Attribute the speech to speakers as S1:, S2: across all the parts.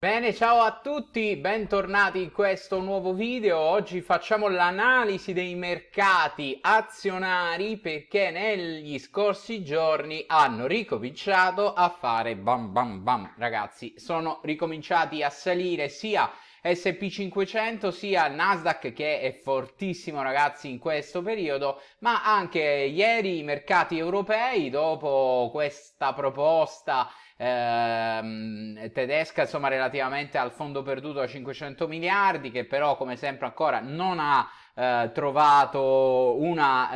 S1: Bene, ciao a tutti, bentornati in questo nuovo video. Oggi facciamo l'analisi dei mercati azionari perché negli scorsi giorni hanno ricominciato a fare bam bam bam. Ragazzi, sono ricominciati a salire sia SP500 sia Nasdaq che è fortissimo ragazzi in questo periodo ma anche ieri i mercati europei dopo questa proposta Ehm, tedesca, insomma, relativamente al fondo perduto a 500 miliardi, che però, come sempre, ancora non ha eh, trovato una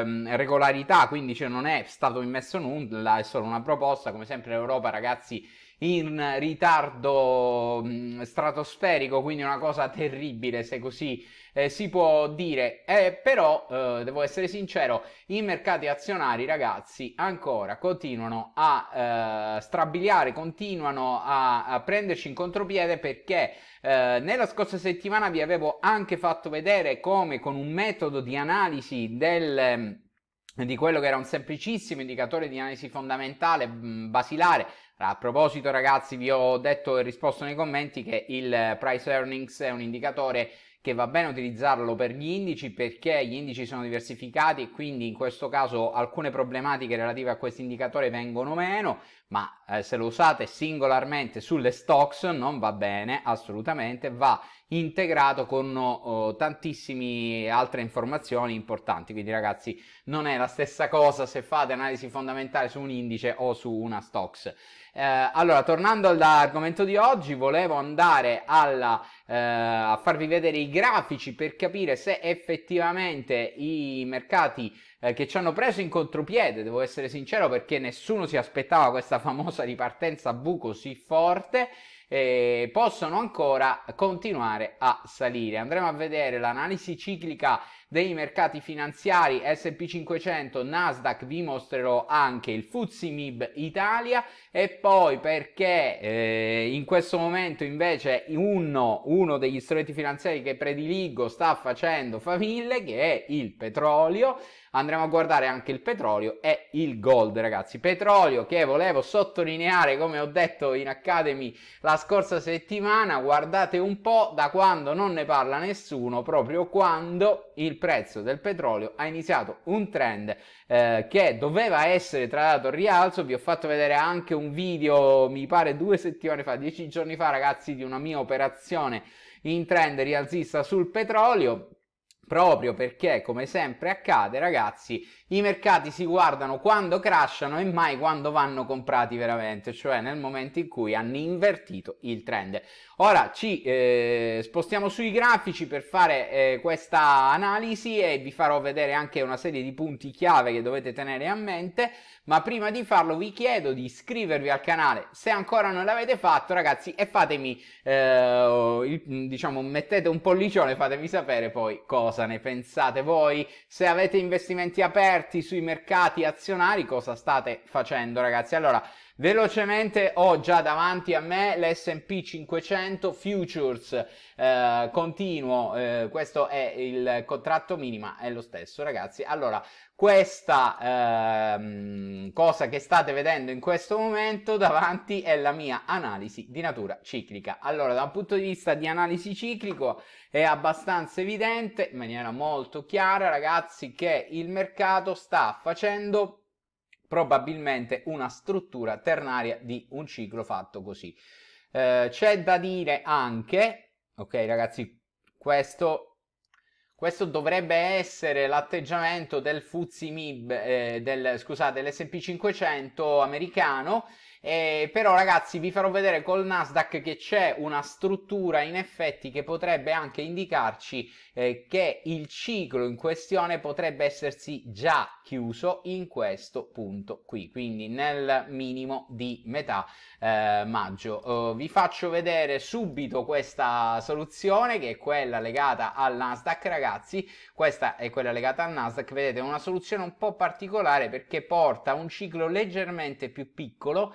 S1: ehm, regolarità, quindi cioè, non è stato immesso nulla, è solo una proposta. Come sempre, l'Europa, ragazzi in ritardo mh, mm, stratosferico, quindi una cosa terribile se così eh, si può dire. Eh, però eh, devo essere sincero, i mercati azionari, ragazzi, ancora continuano a eh, strabiliare, continuano a, a, prenderci in contropiede perché eh, nella scorsa settimana vi avevo anche fatto vedere come con un metodo di analisi del mm, di quello che era un semplicissimo indicatore di analisi fondamentale mm, basilare. A proposito, ragazzi, vi ho detto e risposto nei commenti che il eh, price earnings è un indicatore che va bene utilizzarlo per gli indici perché gli indici sono diversificati e quindi in questo caso alcune problematiche relative a questo indicatore vengono meno, ma eh, se lo usate singolarmente sulle stocks non va bene assolutamente, va integrato con oh, oh tantissime altre informazioni importanti, quindi ragazzi non è la stessa cosa se fate analisi fondamentale su un indice o su una stocks. Eh, allora, tornando all'argomento di oggi, volevo andare alla, eh, a farvi vedere i grafici per capire se effettivamente i mercati eh, che ci hanno preso in contropiede, devo essere sincero, perché nessuno si aspettava questa famosa ripartenza a V così forte, eh, possono ancora continuare a salire. Andremo a vedere l'analisi ciclica dei mercati finanziari SP500, Nasdaq, vi mostrerò anche il FTSE MIB Italia e poi perché eh, in questo momento invece uno, uno, degli strumenti finanziari che prediligo sta facendo faville che è il petrolio andremo a guardare anche il petrolio e il gold ragazzi petrolio che volevo sottolineare come ho detto in Academy la scorsa settimana guardate un po' da quando non ne parla nessuno proprio quando il prezzo del petrolio ha iniziato un trend eh, che doveva essere tra l'altro rialzo vi ho fatto vedere anche un un video, mi pare due settimane fa, dieci giorni fa, ragazzi, di una mia operazione in trend rialzista sul petrolio proprio perché come sempre accade ragazzi i mercati si guardano quando crashano e mai quando vanno comprati veramente, cioè nel momento in cui hanno invertito il trend. Ora ci eh, spostiamo sui grafici per fare eh, questa analisi e vi farò vedere anche una serie di punti chiave che dovete tenere a mente, ma prima di farlo vi chiedo di iscrivervi al canale se ancora non l'avete fatto ragazzi e fatemi, eh, diciamo, mettete un pollicione, fatemi sapere poi cosa ne pensate voi, se avete investimenti aperti esperti sui mercati azionari cosa state facendo ragazzi. Allora, Velocemente ho già davanti a me l'SP 500 Futures, eh, continuo, eh, questo è il contratto minima, è lo stesso ragazzi. Allora, questa eh, cosa che state vedendo in questo momento davanti è la mia analisi di natura ciclica. Allora, da un punto di vista di analisi ciclico è abbastanza evidente, in maniera molto chiara ragazzi, che il mercato sta facendo probabilmente una struttura ternaria di un ciclo fatto così. Eh, c'è da dire anche, ok ragazzi, questo, questo dovrebbe essere l'atteggiamento del FTSE MIB, eh, del, scusate, l'S&P 500 americano eh, però ragazzi vi farò vedere col Nasdaq che c'è una struttura in effetti che potrebbe anche indicarci eh, che il ciclo in questione potrebbe essersi già chiuso in questo punto qui, quindi nel minimo di metà eh, maggio. Eh, vi faccio vedere subito questa soluzione che è quella legata al Nasdaq ragazzi, questa è quella legata al Nasdaq, vedete è una soluzione un po' particolare perché porta un ciclo leggermente più piccolo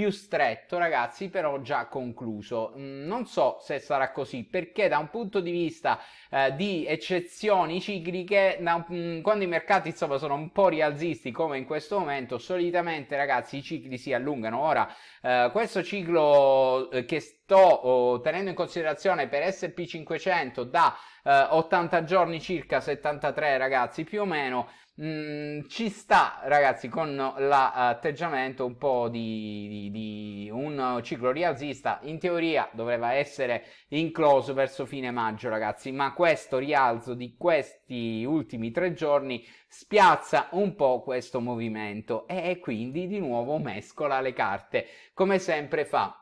S1: più stretto ragazzi però già concluso mm, non so se sarà così perché da un punto di vista eh, di eccezioni cicliche da, mh, mm, quando i mercati insomma sono un po' rialzisti come in questo momento solitamente ragazzi i cicli si allungano ora eh, questo ciclo eh, che sto oh, tenendo in considerazione per SP500 da eh, 80 giorni circa 73 ragazzi più o meno mh, mm, ci sta ragazzi con l'atteggiamento eh, un po' di, di di, un ciclo rialzista in teoria dovrebbe essere incluso verso fine maggio ragazzi ma questo rialzo di questi ultimi tre giorni spiazza un po' questo movimento e quindi di nuovo mescola le carte come sempre fa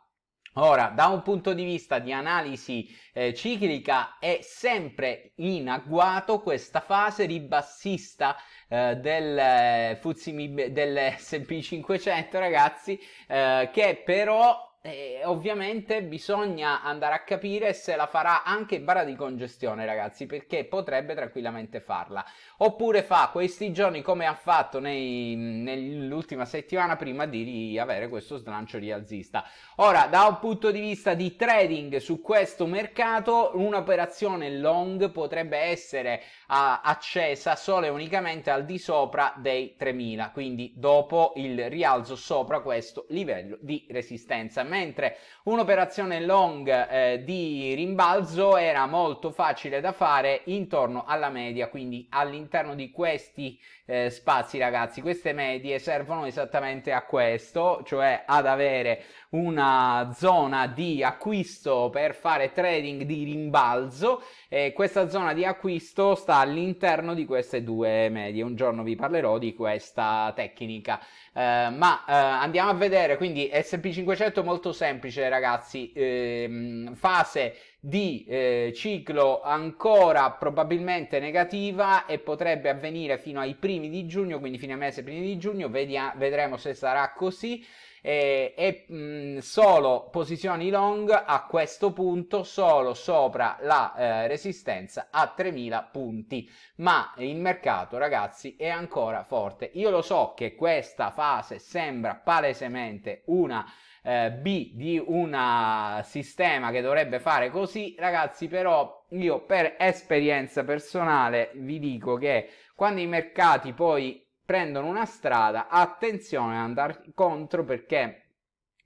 S1: Ora, da un punto di vista di analisi eh, ciclica, è sempre in agguato questa fase ribassista eh, del, eh, Fuzzi, del SP500, ragazzi, eh, che però eh, ovviamente bisogna andare a capire se la farà anche in bara di congestione, ragazzi, perché potrebbe tranquillamente farla. Oppure fa questi giorni come ha fatto nei, nell'ultima settimana prima di avere questo slancio rialzista. Ora, da un punto di vista di trading su questo mercato, un'operazione long potrebbe essere a, accesa solo e unicamente al di sopra dei 3000, quindi dopo il rialzo sopra questo livello di resistenza mentre un'operazione long eh, di rimbalzo era molto facile da fare intorno alla media, quindi all'interno di questi eh, spazi ragazzi, queste medie servono esattamente a questo, cioè ad avere una zona di acquisto per fare trading di rimbalzo e questa zona di acquisto sta all'interno di queste due medie. Un giorno vi parlerò di questa tecnica, eh, ma eh, andiamo a vedere, quindi SP500 molto molto semplice ragazzi, ehm, fase di eh, ciclo ancora probabilmente negativa e potrebbe avvenire fino ai primi di giugno, quindi fine mese, primi di giugno, Vedi- vedremo se sarà così eh, e mh, mm, solo posizioni long a questo punto solo sopra la eh, resistenza a 3000 punti ma il mercato ragazzi è ancora forte io lo so che questa fase sembra palesemente una eh, B di un ah, sistema che dovrebbe fare così ragazzi però io per esperienza personale vi dico che quando i mercati poi prendono una strada, attenzione ad andare contro perché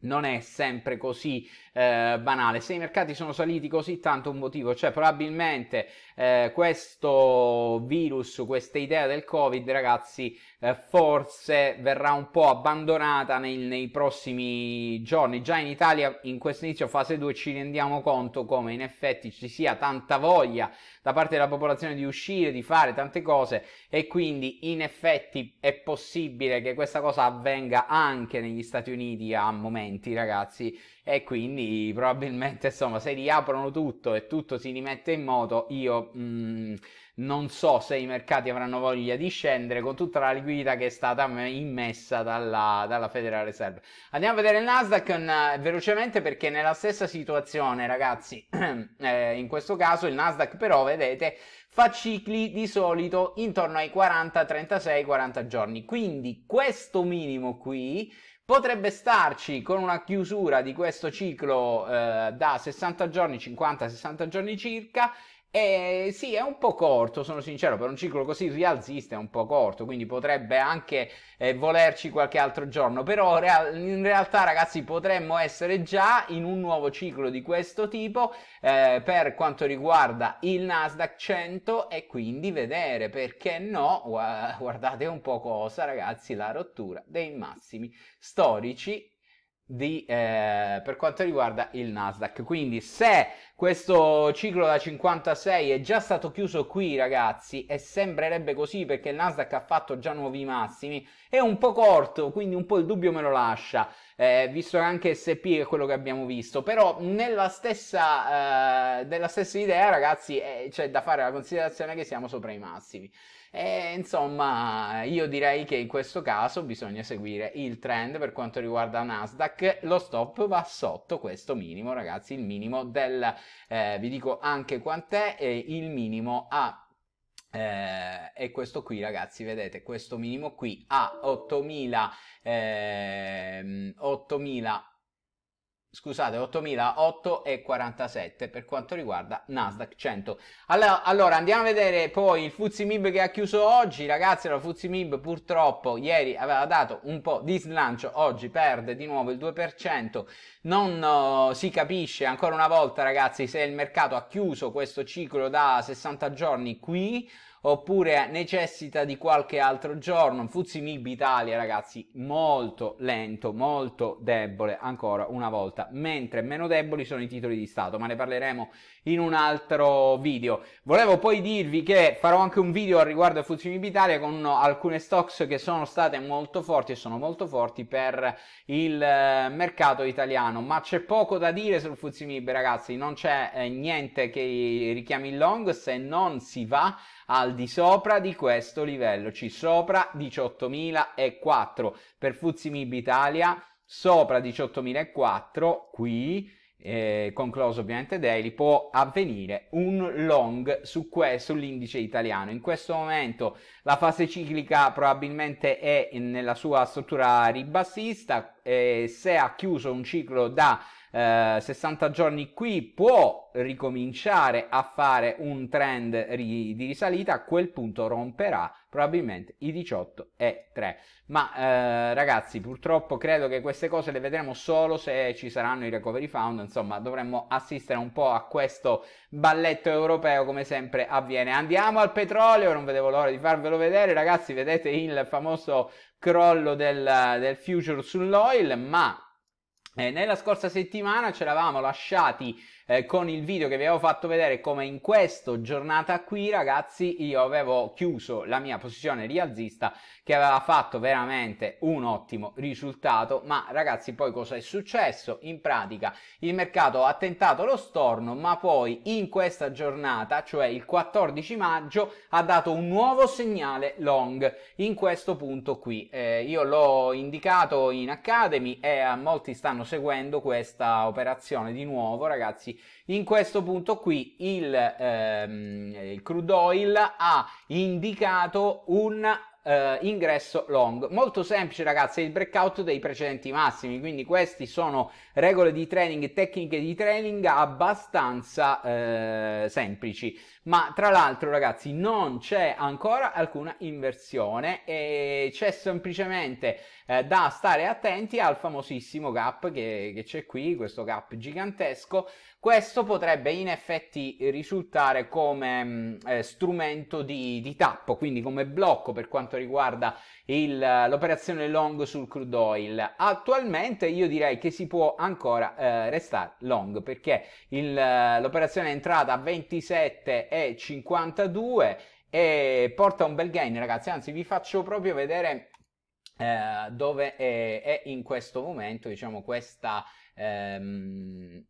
S1: non è sempre così eh, banale. Se i mercati sono saliti così tanto un motivo, cioè probabilmente eh, questo virus, questa idea del Covid, ragazzi, eh, forse verrà un po' abbandonata nei, nei, prossimi giorni. Già in Italia, in questo inizio fase 2, ci rendiamo conto come in effetti ci sia tanta voglia da parte della popolazione di uscire, di fare tante cose e quindi in effetti è possibile che questa cosa avvenga anche negli Stati Uniti a momenti, ragazzi, e quindi probabilmente, insomma, se riaprono tutto e tutto si rimette in moto, io mh, mm, non so se i mercati avranno voglia di scendere con tutta la liquidità che è stata immessa dalla, dalla Federal Reserve. Andiamo a vedere il Nasdaq una, mm, velocemente perché nella stessa situazione, ragazzi, eh, in questo caso il Nasdaq però, vedete, fa cicli di solito intorno ai 40, 36, 40 giorni. Quindi questo minimo qui potrebbe starci con una chiusura di questo ciclo eh, da 60 giorni, 50-60 giorni circa eh, sì, è un po' corto, sono sincero, per un ciclo così rialzista è un po' corto, quindi potrebbe anche eh, volerci qualche altro giorno, però real- in realtà ragazzi potremmo essere già in un nuovo ciclo di questo tipo eh, per quanto riguarda il Nasdaq 100 e quindi vedere perché no, guardate un po' cosa ragazzi, la rottura dei massimi storici di, eh, per quanto riguarda il Nasdaq. Quindi se questo ciclo da 56 è già stato chiuso qui ragazzi e sembrerebbe così perché il Nasdaq ha fatto già nuovi massimi, è un po' corto quindi un po' il dubbio me lo lascia, eh, visto che anche SP è quello che abbiamo visto, però nella stessa, eh, nella stessa idea ragazzi eh, c'è da fare la considerazione che siamo sopra i massimi. E insomma, io direi che in questo caso bisogna seguire il trend per quanto riguarda Nasdaq. Lo stop va sotto questo minimo, ragazzi, il minimo del, eh, vi dico anche quant'è, eh, il minimo a eh, e questo qui ragazzi vedete questo minimo qui a 8000 eh, 8000 scusate, 8.847 per quanto riguarda Nasdaq 100. Allora, allora, andiamo a vedere poi il Fuzzi Mib che ha chiuso oggi, ragazzi, la Fuzzi Mib purtroppo ieri aveva dato un po' di slancio, oggi perde di nuovo il 2%, non oh, si capisce ancora una volta ragazzi se il mercato ha chiuso questo ciclo da 60 giorni qui oppure necessita di qualche altro giorno. Fuzzi Mib Italia, ragazzi, molto lento, molto debole ancora una volta, mentre meno deboli sono i titoli di Stato, ma ne parleremo in un altro video. Volevo poi dirvi che farò anche un video al riguardo a Fuzzi Mib Italia con alcune stocks che sono state molto forti e sono molto forti per il eh, mercato italiano, ma c'è poco da dire sul Fuzzi Mib, ragazzi, non c'è eh, niente che richiami il long se non si va al di sopra di questo livello, ci sopra 18.004 per Mib Italia, sopra 18.004 qui eh, concluso ovviamente daily, può avvenire un long su questo, sull'indice italiano. In questo momento la fase ciclica probabilmente è nella sua struttura ribassista, eh, se ha chiuso un ciclo da eh, 60 giorni qui può ricominciare a fare un trend ri- di risalita, a quel punto romperà probabilmente i 18 e 3. Ma eh, ragazzi, purtroppo credo che queste cose le vedremo solo se ci saranno i recovery fund, insomma, dovremmo assistere un po' a questo balletto europeo come sempre avviene. Andiamo al petrolio, non vedevo l'ora di farvelo vedere, ragazzi, vedete il famoso crollo del, del future sull'oil, ma eh, nella scorsa settimana ci eravamo lasciati eh, con il video che vi avevo fatto vedere come in questa giornata qui ragazzi io avevo chiuso la mia posizione rialzista che aveva fatto veramente un ottimo risultato ma ragazzi poi cosa è successo? In pratica il mercato ha tentato lo storno ma poi in questa giornata cioè il 14 maggio ha dato un nuovo segnale long in questo punto qui eh, io l'ho indicato in Academy e a molti stanno seguendo questa operazione di nuovo ragazzi in questo punto qui il, ehm, il crude oil ha indicato un eh, ingresso long. Molto semplice ragazzi, il breakout dei precedenti massimi, quindi queste sono regole di training, tecniche di training abbastanza eh, semplici ma tra l'altro ragazzi non c'è ancora alcuna inversione e c'è semplicemente eh, da stare attenti al famosissimo gap che, che c'è qui, questo gap gigantesco, questo potrebbe in effetti risultare come mh, mm, eh, strumento di, di tappo, quindi come blocco per quanto riguarda il, l'operazione long sul crude oil. Attualmente io direi che si può ancora eh, restare long perché il, l'operazione è entrata a 27,52 e porta un bel gain ragazzi anzi vi faccio proprio vedere eh, dove è, è, in questo momento diciamo questa ehm,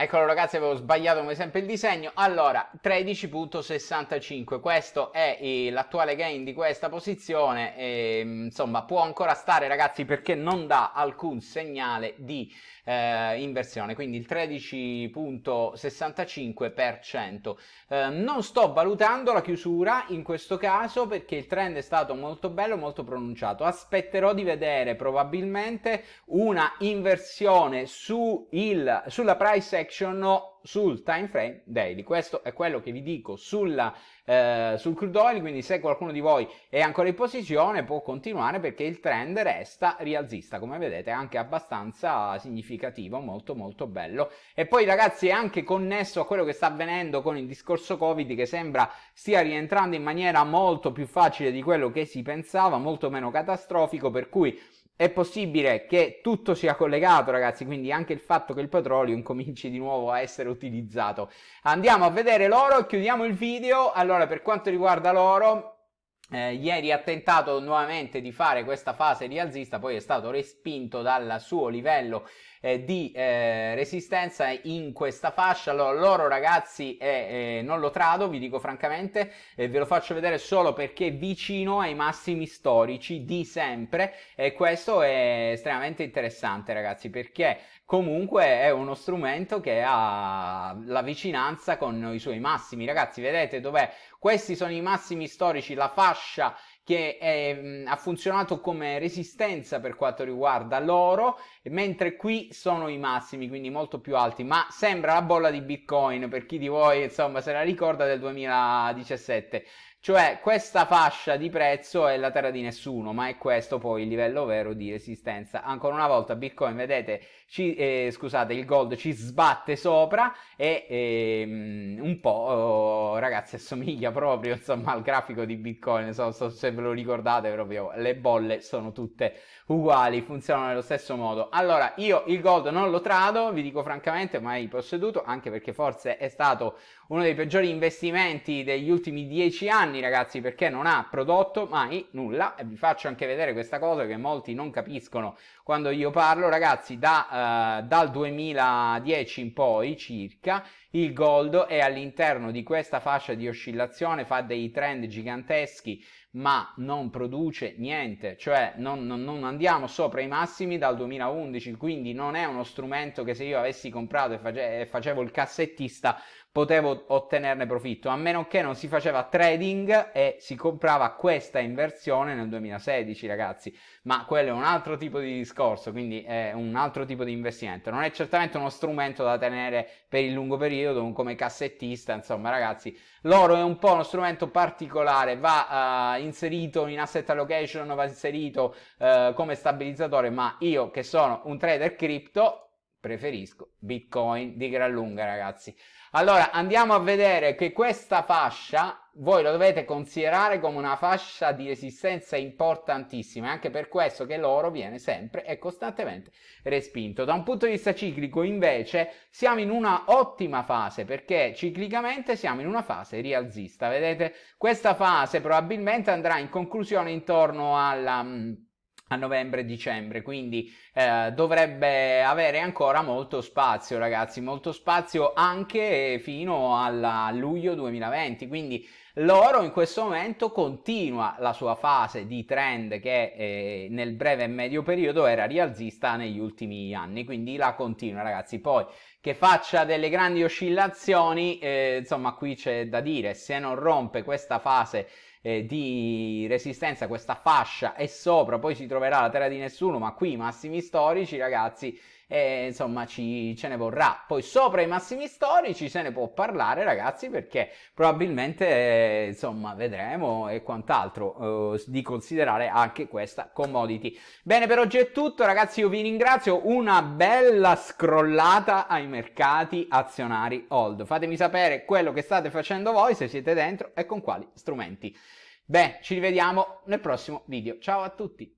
S1: Eccolo ragazzi, avevo sbagliato come sempre il disegno. Allora, 13.65, questo è l'attuale gain di questa posizione, e, ehm, insomma può ancora stare ragazzi perché non dà alcun segnale di eh, in quindi il 13.65%. Eh, non sto valutando la chiusura in questo caso perché il trend è stato molto bello, molto pronunciato. Aspetterò di vedere probabilmente una inversione su il, sulla price action sul time frame daily. Questo è quello che vi dico sulla, eh, sul crude oil, quindi se qualcuno di voi è ancora in posizione può continuare perché il trend resta rialzista, come vedete anche abbastanza significativo, molto molto bello. E poi ragazzi è anche connesso a quello che sta avvenendo con il discorso Covid che sembra stia rientrando in maniera molto più facile di quello che si pensava, molto meno catastrofico, per cui è possibile che tutto sia collegato, ragazzi, quindi anche il fatto che il petrolio incominci di nuovo a essere utilizzato. Andiamo a vedere l'oro, chiudiamo il video. Allora, per quanto riguarda l'oro, eh, ieri ha tentato nuovamente di fare questa fase rialzista, poi è stato respinto dal suo livello eh, di eh, resistenza in questa fascia. Allora, l'oro ragazzi è, eh, non lo trado, vi dico francamente, ve lo faccio vedere solo perché è vicino ai massimi storici di sempre e questo è estremamente interessante ragazzi perché comunque è uno strumento che ha la vicinanza con i suoi massimi. Ragazzi, vedete dov'è? Questi sono i massimi storici, la fascia che è, ehm, ha funzionato come resistenza per quanto riguarda l'oro, mentre qui sono i massimi, quindi molto più alti, ma sembra la bolla di Bitcoin per chi di voi, insomma, se la ricorda del 2017. Cioè, questa fascia di prezzo è la terra di nessuno, ma è questo poi il livello vero di resistenza. Ancora una volta, Bitcoin, vedete, ci, eh, scusate, il gold ci sbatte sopra e eh, un po', oh, ragazzi, assomiglia proprio, insomma, al grafico di Bitcoin. So, so, se ve lo ricordate, proprio le bolle sono tutte uguali, funzionano nello stesso modo. Allora, io il gold non lo trado, vi dico francamente, mai posseduto, anche perché forse è stato uno dei peggiori investimenti degli ultimi dieci anni anni ragazzi perché non ha prodotto mai nulla e vi faccio anche vedere questa cosa che molti non capiscono quando io parlo ragazzi da, eh, dal 2010 in poi circa il gold è all'interno di questa fascia di oscillazione fa dei trend giganteschi ma non produce niente, cioè non, non, non, andiamo sopra i massimi dal 2011, quindi non è uno strumento che se io avessi comprato e, face- e facevo il cassettista potevo ottenerne profitto, a meno che non si faceva trading e si comprava questa inversione nel 2016, ragazzi. Ma quello è un altro tipo di discorso, quindi è un altro tipo di investimento. Non è certamente uno strumento da tenere per il lungo periodo, come cassettista, insomma, ragazzi. L'oro è un po' uno strumento particolare, va uh, inserito in asset allocation, va inserito uh, come stabilizzatore, ma io che sono un trader cripto preferisco Bitcoin di gran lunga, ragazzi. Allora andiamo a vedere che questa fascia voi la dovete considerare come una fascia di resistenza importantissima, anche per questo che l'oro viene sempre e costantemente respinto. Da un punto di vista ciclico, invece, siamo in una ottima fase perché ciclicamente siamo in una fase rialzista. Vedete, questa fase probabilmente andrà in conclusione intorno alla mm, a novembre-dicembre, quindi eh, dovrebbe avere ancora molto spazio, ragazzi, molto spazio anche fino a luglio 2020, quindi l'oro in questo momento continua la sua fase di trend che eh, nel breve e medio periodo era rialzista negli ultimi anni, quindi la continua, ragazzi. Poi che faccia delle grandi oscillazioni, eh, insomma, qui c'è da dire, se non rompe questa fase eh, di resistenza, questa fascia e sopra poi si troverà la terra di nessuno, ma qui i massimi storici, ragazzi, e insomma ci, ce ne vorrà. Poi sopra i massimi storici se ne può parlare ragazzi perché probabilmente eh, insomma vedremo e quant'altro eh, di considerare anche questa commodity. Bene per oggi è tutto ragazzi io vi ringrazio, una bella scrollata ai mercati azionari hold. Fatemi sapere quello che state facendo voi se siete dentro e con quali strumenti. Beh, ci rivediamo nel prossimo video. Ciao a tutti!